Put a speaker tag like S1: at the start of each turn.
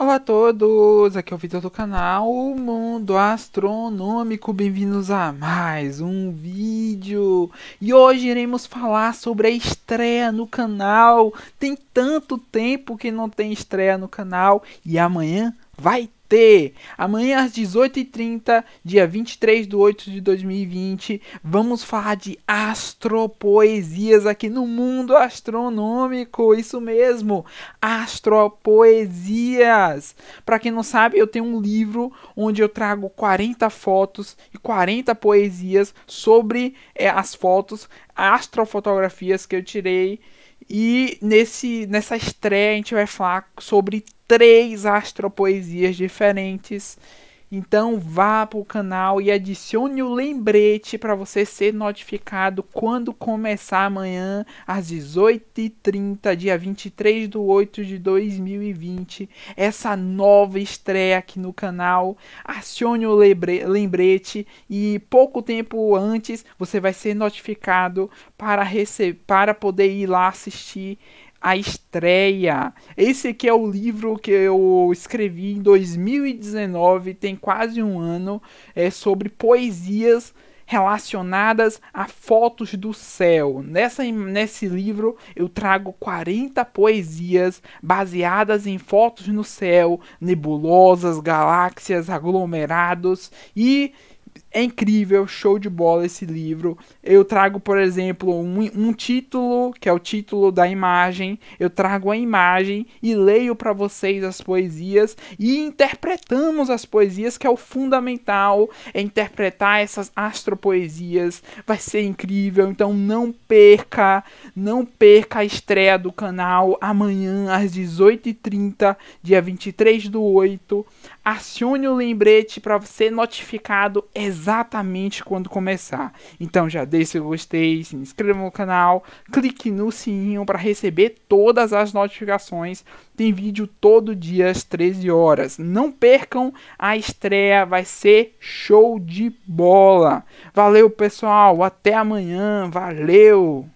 S1: Olá a todos, aqui é o vídeo do canal Mundo Astronômico, bem-vindos a mais um vídeo E hoje iremos falar sobre a estreia no canal Tem tanto tempo que não tem estreia no canal e amanhã vai ter. Amanhã às 18h30, dia 23 de 8 de 2020, vamos falar de astropoesias aqui no mundo astronômico. Isso mesmo, astropoesias. Para quem não sabe, eu tenho um livro onde eu trago 40 fotos e 40 poesias sobre é, as fotos, astrofotografias que eu tirei. E nesse, nessa estreia a gente vai falar sobre três astropoesias diferentes diferentes. Então vá para o canal e adicione o lembrete para você ser notificado quando começar amanhã às 18h30, dia 23 de 8 de 2020, essa nova estreia aqui no canal. Acione o lembrete e pouco tempo antes você vai ser notificado para, receber, para poder ir lá assistir a estreia. Esse aqui é o livro que eu escrevi em 2019, tem quase um ano, é sobre poesias relacionadas a fotos do céu. Nessa, nesse livro eu trago 40 poesias baseadas em fotos no céu, nebulosas, galáxias, aglomerados e é incrível, show de bola esse livro. Eu trago, por exemplo, um, um título, que é o título da imagem. Eu trago a imagem e leio para vocês as poesias e interpretamos as poesias, que é o fundamental, é interpretar essas astropoesias. Vai ser incrível, então não perca, não perca a estreia do canal amanhã às 18h30, dia 23 do 8. Acione o lembrete para ser notificado exatamente exatamente quando começar. Então já deixe seu gostei, se inscreva no canal, clique no sininho para receber todas as notificações. Tem vídeo todo dia às 13 horas. Não percam a estreia, vai ser show de bola. Valeu, pessoal, até amanhã. Valeu.